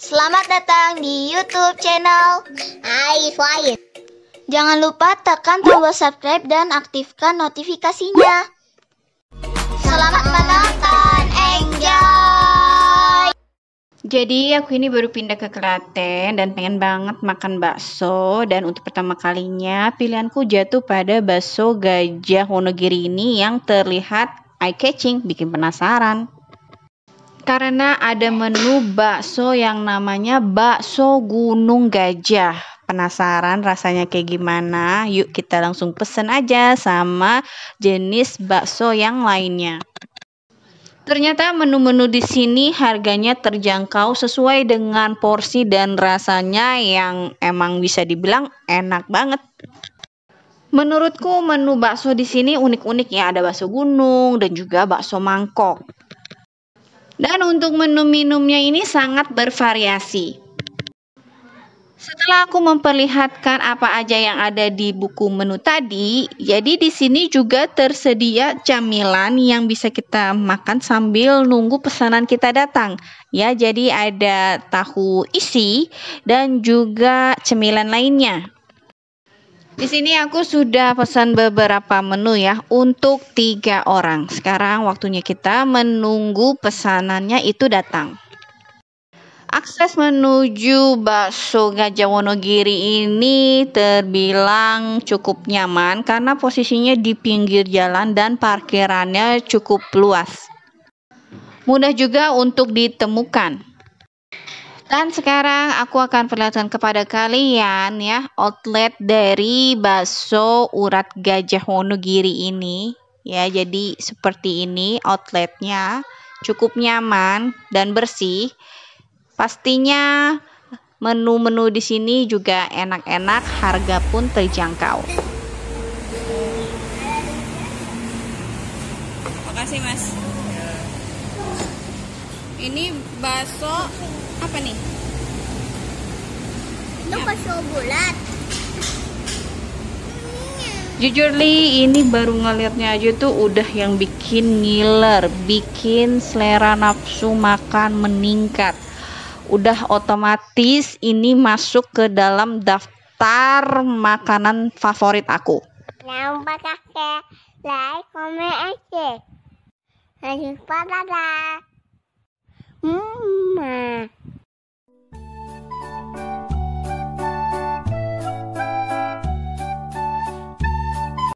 Selamat datang di YouTube channel Aiswain. Jangan lupa tekan tombol subscribe dan aktifkan notifikasinya. Selamat menonton, enjoy. Jadi aku ini baru pindah ke Klaten dan pengen banget makan bakso dan untuk pertama kalinya pilihanku jatuh pada bakso Gajah Wonogiri ini yang terlihat eye catching, bikin penasaran karena ada menu bakso yang namanya bakso Gunung Gajah. Penasaran rasanya kayak gimana? Yuk kita langsung pesen aja sama jenis bakso yang lainnya. Ternyata menu-menu di sini harganya terjangkau sesuai dengan porsi dan rasanya yang emang bisa dibilang enak banget. Menurutku menu bakso di sini unik-unik ya, ada bakso gunung dan juga bakso mangkok. Dan untuk menu-minumnya ini sangat bervariasi. Setelah aku memperlihatkan apa aja yang ada di buku menu tadi, jadi di sini juga tersedia camilan yang bisa kita makan sambil nunggu pesanan kita datang. Ya, jadi ada tahu isi dan juga cemilan lainnya. Di sini aku sudah pesan beberapa menu ya untuk tiga orang. Sekarang waktunya kita menunggu pesanannya itu datang. Akses menuju bakso Gajah Wonogiri ini terbilang cukup nyaman karena posisinya di pinggir jalan dan parkirannya cukup luas. Mudah juga untuk ditemukan. Dan sekarang aku akan perlihatkan kepada kalian ya outlet dari bakso urat gajah Wonogiri ini. Ya, jadi seperti ini outletnya cukup nyaman dan bersih. Pastinya menu-menu di sini juga enak-enak, harga pun terjangkau. Terima kasih Mas. Ini bakso apa nih? Itu ya. bulat. Jujur Li, ini baru ngelihatnya aja tuh udah yang bikin ngiler, bikin selera nafsu makan meningkat. Udah otomatis ini masuk ke dalam daftar makanan favorit aku. Jangan lupa kakek like, comment, share. Mama.